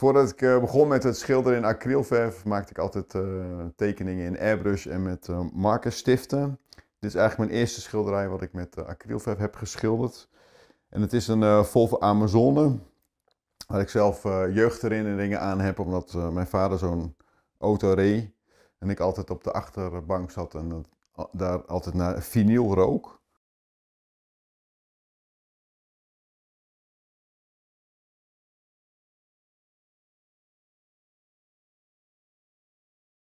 Voordat ik eh, begon met het schilderen in acrylverf, maakte ik altijd eh, tekeningen in airbrush en met eh, markerstiften. Dit is eigenlijk mijn eerste schilderij wat ik met acrylverf heb geschilderd. En het is een Volvo Amazone, waar ik zelf jeugdherinneringen aan heb, omdat mijn vader zo'n auto reed. En ik altijd op de achterbank zat en daar altijd naar vinyl rook.